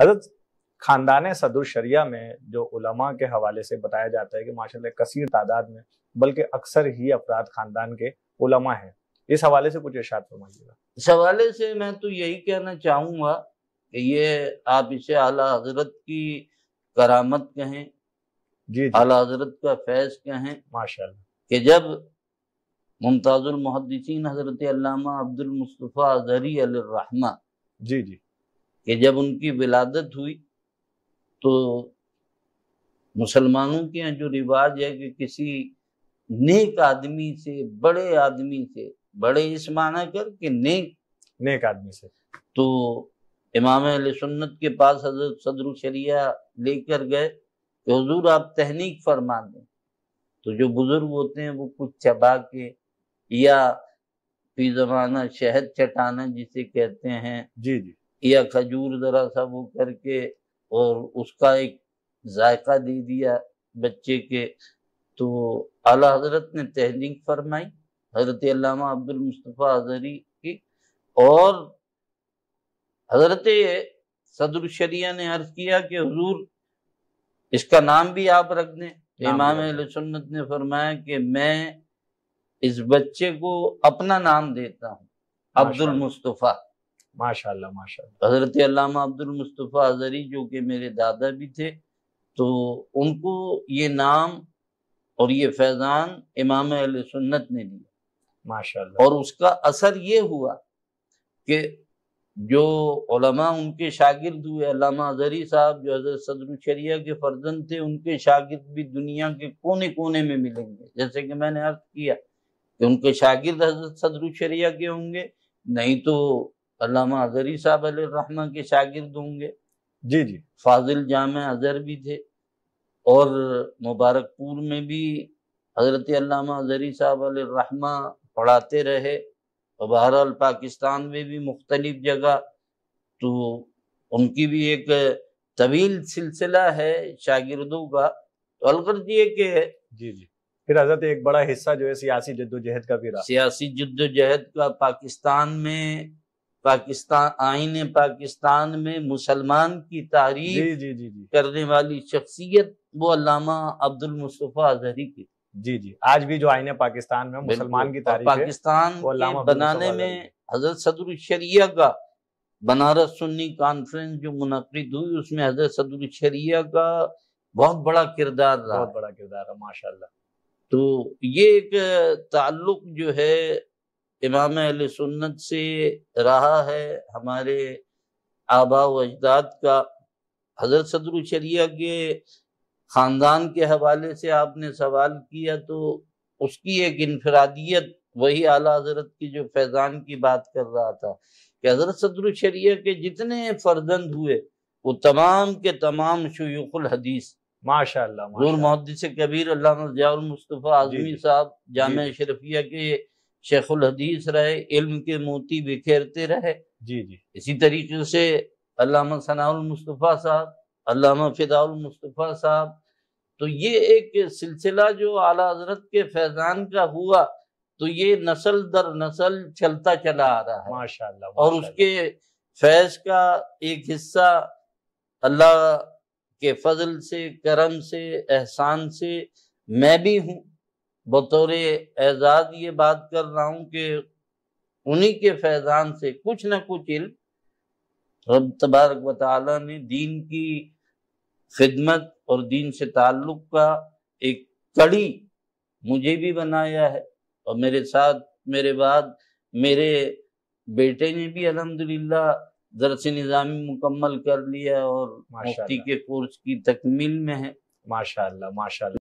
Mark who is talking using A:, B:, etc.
A: हजरत खानदान सदर शरिया में जो उलमा के हवाले से बताया जाता है कि माशा कसर तादाद में बल्कि अक्सर ही अफराद खानदान के उलमा हैं इस हवाले से कुछ इर्शाद फरमाइएगा इस हवाले से मैं तो यही कहना चाहूँगा कि ये आप इसे आला हजरत की करामत कहें जी, जी। आला हजरत का फैज कहें माशा कि जब मुमताज़ुल मुहदसिन हजरत अब्दुल मुस्तफ़ा अजहरी जी जी कि जब उनकी विलादत हुई तो मुसलमानों के यहाँ जो रिवाज है कि किसी नेक आदमी से बड़े आदमी से बड़े इस माना कर कि नेक नेक आदमी से तो इमाम सुन्नत के पास हजरत सदर शरिया लेकर गए कि हजूर आप तहनीक फरमा दें तो जो बुजुर्ग होते हैं वो कुछ चबा के या फी जमाना शहद चटाना जिसे कहते हैं जी जी या खजूर ज़रा सा वो करके और उसका एक जायका दे दिया बच्चे के तो आला हजरत ने तहरीक फरमाई हजरत अल्लामा अब्दुल मुस्तफ़ा अजहरी की और हजरत सदरशरिया ने अर्ज किया कि हजूर इसका नाम भी आप रख दें इमाम सुन्नत ने फरमाया कि मैं इस बच्चे को अपना नाम देता हूँ अब्दुल मुस्तफ़ा माशाल्लाह माशाल्लाह हजरत अल्लामा अब्दुल मुस्तफ़ा अजहरी जो कि मेरे दादा भी थे तो उनको ये नाम और ये फैज़ान इमाम अल सुन्नत ने दिया माशाल्लाह और उसका असर ये हुआ कि जो उलमा उनके शागिर्द हुए अलामा अजहरी साहब जो हजरत शरिया के फर्जंद थे उनके शागिर्द भी दुनिया के कोने कोने में मिलेंगे जैसे कि मैंने अर्ज किया कि उनके शागिर्द हजरत शरिया के होंगे नहीं तो अलामा अजहरी साहब रहमा के शागिर्द होंगे जी जी फाजिल जाम अजहर भी थे और मुबारकपुर में भी हजरत अलामा अजहरी साहब रहमा पढ़ाते रहे और बहरहाल पाकिस्तान में भी मुख्तलिफ जगह तो उनकी भी एक तवील सिलसिला है शागिर्दों का तो अलगर ये के जी जी फिर हजरत एक बड़ा हिस्सा जो है सियासी जद्दोजहद का भी रहा सियासी जद्दोजहद का पाकिस्तान में पाकिस्तान आइन पाकिस्तान में मुसलमान की तारीफ करने वाली शख्सियत वो अलामा अब्दुल मुस्तफ़ा अजहरी की जी जी आज भी जो आईने पाकिस्तान में मुसलमान की तारीफ पाकिस्तान के बनाने में हजरत सदर शरिया का बनारस सुन्नी कॉन्फ्रेंस जो मुनद हुई उसमें हजरत सदर शरिया का बहुत बड़ा किरदार रहा बहुत बड़ा किरदार रहा माशाल्लाह तो ये एक ताल्लुक जो है इमाम अहले सुन्नत से रहा है हमारे आबा व अजदाद का हजरत सदर शरिया के ख़ानदान के हवाले से आपने सवाल किया तो उसकी एक इनफरादियत वही आला हजरत की जो फैज़ान की बात कर रहा था कि हजरत सदर शरिया के जितने फर्जंद हुए वो तमाम के तमाम शयूखुल हदीस माशाल्लाह माशाल्लाह कबीर अल्लाह मुस्तफ़ा आजमी साहब जाम शरफिया के शेखुल हदीस रहे इल्म के मोती बिखेरते रहे जी जी इसी तरीके से अल्लामा सनाउल मुस्तफ़ा साहब अल्लामा फिदाउल मुस्तफ़ा साहब तो ये एक सिलसिला जो आला हजरत के फैजान का हुआ तो ये नस्ल दर नस्ल चलता चला आ रहा है माशाल्लाह और उसके फैज का एक हिस्सा अल्लाह के फजल से करम से एहसान से मैं भी हूँ बतौर एजाज ये बात कर रहा हूँ कि उन्हीं के फैजान से कुछ ना कुछ इल्म रब तबारक वाली ने दीन की खिदमत और दीन से ताल्लुक़ का एक कड़ी मुझे भी बनाया है और मेरे साथ मेरे बाद मेरे बेटे ने भी अलहमदिल्ला दरस निज़ामी मुकम्मल कर लिया और मुफ्ती के कोर्स की तकमील में है माशाल्लाह माशाल्लाह